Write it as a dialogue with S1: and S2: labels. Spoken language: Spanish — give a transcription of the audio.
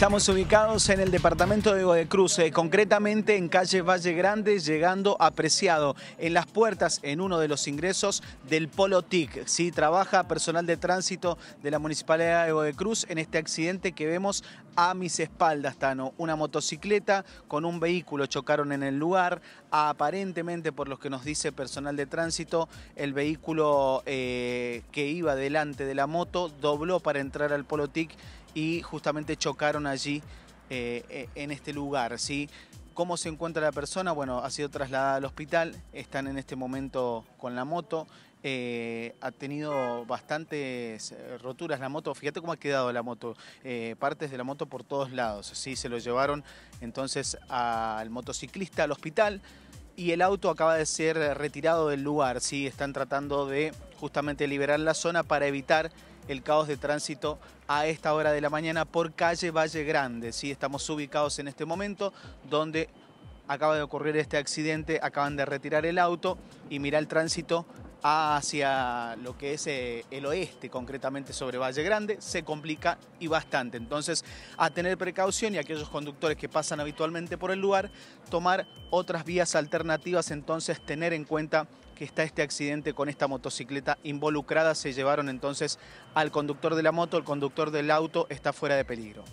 S1: Estamos ubicados en el departamento de Cruz concretamente en calle Valle Grande, llegando apreciado en las puertas, en uno de los ingresos del Polo TIC. ¿sí? Trabaja personal de tránsito de la Municipalidad de Cruz en este accidente que vemos a mis espaldas, Tano. Una motocicleta con un vehículo chocaron en el lugar. Aparentemente, por lo que nos dice personal de tránsito, el vehículo eh, que iba delante de la moto dobló para entrar al Polo TIC y justamente chocaron allí eh, eh, en este lugar, ¿sí? ¿Cómo se encuentra la persona? Bueno, ha sido trasladada al hospital, están en este momento con la moto, eh, ha tenido bastantes roturas la moto. Fíjate cómo ha quedado la moto, partes de la moto por todos lados. Sí, se lo llevaron entonces al motociclista al hospital y el auto acaba de ser retirado del lugar. Sí, están tratando de justamente liberar la zona para evitar el caos de tránsito a esta hora de la mañana por calle Valle Grande. ¿sí? Estamos ubicados en este momento donde acaba de ocurrir este accidente, acaban de retirar el auto y mira el tránsito hacia lo que es eh, el oeste, concretamente sobre Valle Grande, se complica y bastante. Entonces, a tener precaución y aquellos conductores que pasan habitualmente por el lugar, tomar otras vías alternativas, entonces tener en cuenta que está este accidente con esta motocicleta involucrada. Se llevaron entonces al conductor de la moto, el conductor del auto está fuera de peligro.